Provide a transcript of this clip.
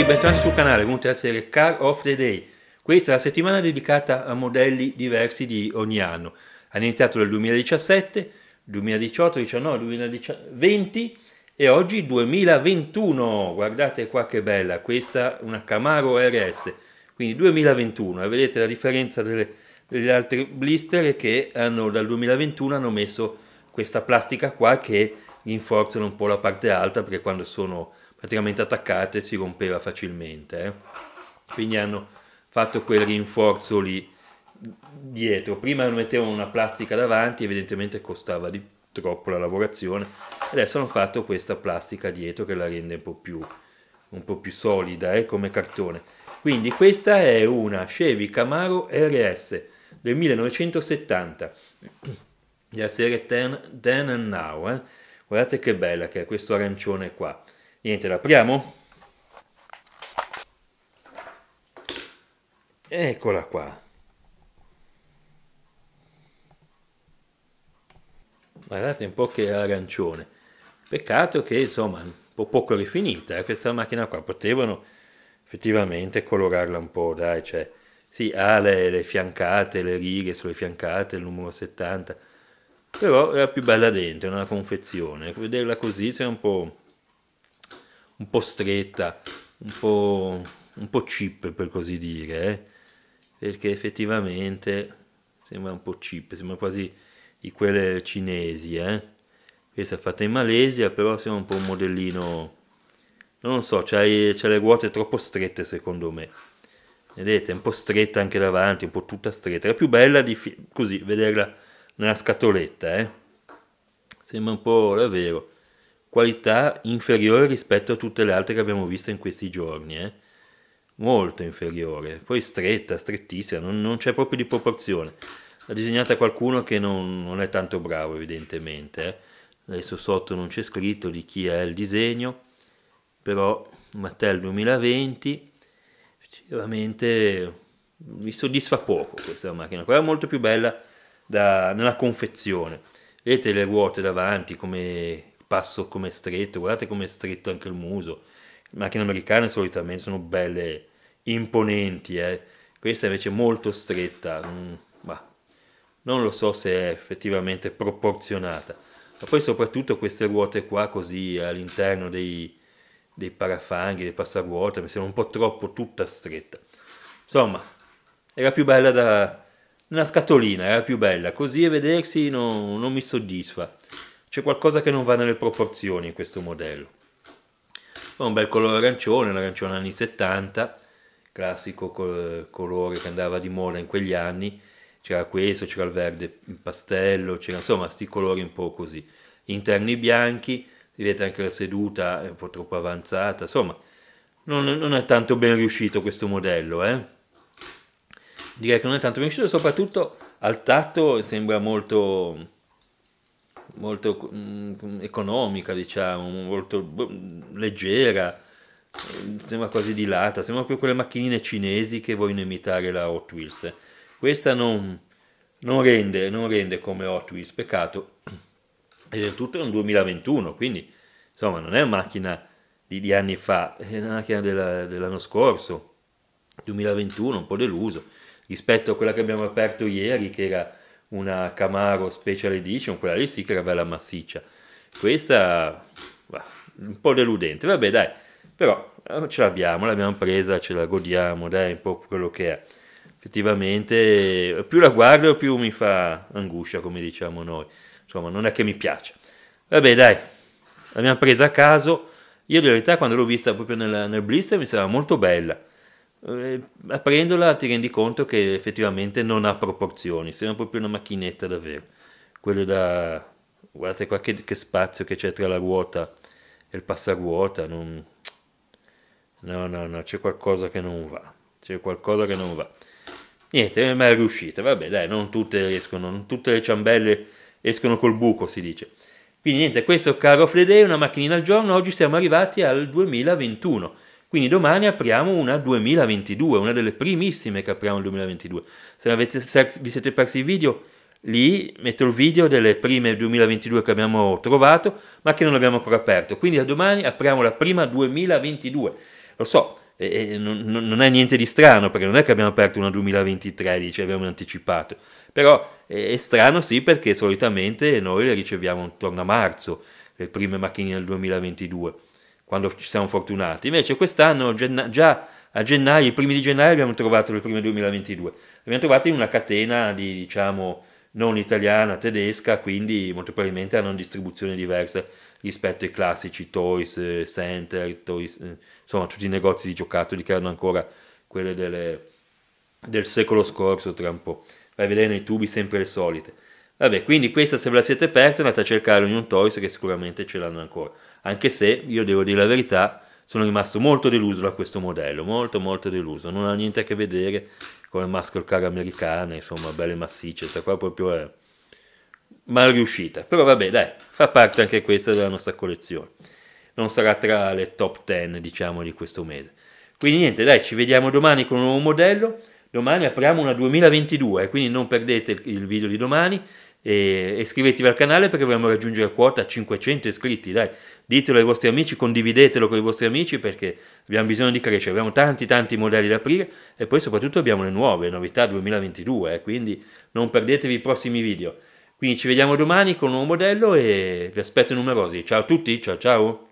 tutti, bentornati sul canale, venuti a essere Car of the Day. Questa è la settimana dedicata a modelli diversi di ogni anno. Ha iniziato nel 2017, 2018, 2019, 2020 e oggi 2021. Guardate qua che bella, questa è una Camaro RS, quindi 2021. E vedete la differenza delle, delle altre blister che hanno, dal 2021 hanno messo questa plastica qua che rinforzano un po' la parte alta perché quando sono praticamente attaccate si rompeva facilmente. Eh. Quindi hanno fatto quel rinforzo lì dietro. Prima mettevano una plastica davanti, evidentemente costava di troppo la lavorazione, adesso hanno fatto questa plastica dietro che la rende un po' più, un po più solida eh, come cartone. Quindi questa è una Chevy Camaro RS del 1970 della serie Ten, and Now. Eh. Guardate che bella che è questo arancione qua. Niente, l'apriamo? Eccola qua. Guardate un po' che arancione. Peccato che insomma un po' poco rifinita eh, questa macchina qua. Potevano effettivamente colorarla un po', dai, cioè sì, ha le, le, fiancate, le righe sulle fiancate, il numero 70, però era più bella dentro, una confezione. Vederla così sembra un po' un po' stretta, un po', un po cheap per così dire, eh? perché effettivamente sembra un po' cheap, sembra quasi di quelle cinesi. Eh? Questa è fatta in Malesia, però sembra un po' un modellino, non lo so, c'ha le ruote troppo strette secondo me. Vedete, è un po' stretta anche davanti, un po' tutta stretta. La più bella di così, vederla nella scatoletta, eh? Sembra un po' davvero qualità inferiore rispetto a tutte le altre che abbiamo visto in questi giorni, eh? molto inferiore, poi stretta, strettissima, non, non, c'è proprio di proporzione. L'ha disegnata qualcuno che non, non è tanto bravo evidentemente, eh? adesso sotto non c'è scritto di chi è il disegno, però Mattel 2020 effettivamente mi soddisfa poco questa macchina, quella è molto più bella da, nella confezione. Vedete le ruote davanti come passo come è stretto, guardate come è stretto anche il muso. Le macchine americane solitamente sono belle, imponenti, eh. questa invece è molto stretta, mm, bah, non lo so se è effettivamente proporzionata. Ma poi soprattutto queste ruote qua così all'interno dei, dei parafanghi, dei passaruote, mi sembra un po' troppo tutta stretta. Insomma, era più bella da... una scatolina, era più bella, così a vedersi no, non mi soddisfa. C'è qualcosa che non va nelle proporzioni in questo modello. Poi un bel colore arancione, un arancione anni 70, classico colore che andava di moda in quegli anni. C'era questo, c'era il verde in pastello, c'era insomma questi colori un po' così. Interni bianchi, vedete anche la seduta è un po' troppo avanzata, insomma non, non è tanto ben riuscito questo modello. Eh? Direi che non è tanto ben riuscito, soprattutto al tatto sembra molto molto mh, mm, economica, diciamo, molto mh, boh, leggera, sembra quasi di lata, sembra proprio quelle macchinine cinesi che vogliono imitare la Hot Wheels. Questa non, non, rende, non rende come Hot Wheels, peccato. Ed è tutto un 2021, quindi insomma non è una macchina di, di anni fa, è una macchina della, dell'anno scorso, 2021, un po' deluso, rispetto a quella che abbiamo aperto ieri, che era una Camaro Special Edition, quella lì sì che era bella massiccia. Questa, un po' deludente, vabbè dai, però eh, ce l'abbiamo, l'abbiamo presa, ce la godiamo, dai, un po' quello che è. Effettivamente, più la guardo, più mi fa angoscia, come diciamo noi. Insomma, non è che mi piace. Vabbè dai, l'abbiamo presa a caso. Io in realtà quando l'ho vista proprio nel, nel blister mi sembrava molto bella eh, aprendola ti rendi conto che effettivamente non ha proporzioni, sembra proprio una macchinetta davvero. Quello da... guardate qua che, che spazio che c'è tra la ruota e il passaruota, non... no no no, c'è qualcosa che non va, c'è qualcosa che non va. Niente, non è mai riuscita, vabbè dai, non tutte riescono, non tutte le ciambelle escono col buco si dice. Quindi niente, questo caro Fledei, una macchinina al giorno, oggi siamo arrivati al 2021 quindi domani apriamo una 2022, una delle primissime che apriamo nel 2022. Se, avete, se vi siete persi il video, lì metto il video delle prime 2022 che abbiamo trovato, ma che non abbiamo ancora aperto. Quindi da domani apriamo la prima 2022. Lo so, e non, è niente di strano perché non è che abbiamo aperto una 2023, cioè abbiamo anticipato, però è strano sì perché solitamente noi le riceviamo intorno a marzo, le prime macchine del 2022 quando ci siamo fortunati. Invece quest'anno, già a gennaio, i primi di gennaio abbiamo trovato le prime 2022, le abbiamo trovate in una catena di, diciamo, non italiana, tedesca, quindi molto probabilmente hanno una distribuzione diversa rispetto ai classici Toys, eh, Center, toys, eh, insomma tutti i negozi di giocattoli che hanno ancora quelle delle, del secolo scorso tra un po'. Vai a vedere nei tubi sempre le solite. Vabbè, quindi questa se ve la siete persa andate a cercare un Toys che sicuramente ce l'hanno ancora. Anche se, io devo dire la verità, sono rimasto molto deluso da questo modello, molto molto deluso. Non ha niente a che vedere con le muscle car americane, insomma, belle massicce, questa qua proprio è eh, mal riuscita. Però vabbè, dai, fa parte anche questa della nostra collezione. Non sarà tra le top 10, diciamo, di questo mese. Quindi niente, dai, ci vediamo domani con un nuovo modello. Domani apriamo una 2022, quindi non perdete il video di domani e, iscrivetevi al canale perché vogliamo raggiungere quota 500 iscritti, dai, ditelo ai vostri amici, condividetelo con i vostri amici perché abbiamo bisogno di crescere, abbiamo tanti tanti modelli da aprire e poi soprattutto abbiamo le nuove novità 2022, eh, quindi non perdetevi i prossimi video. Quindi ci vediamo domani con un nuovo modello e vi aspetto numerosi. Ciao a tutti, ciao ciao!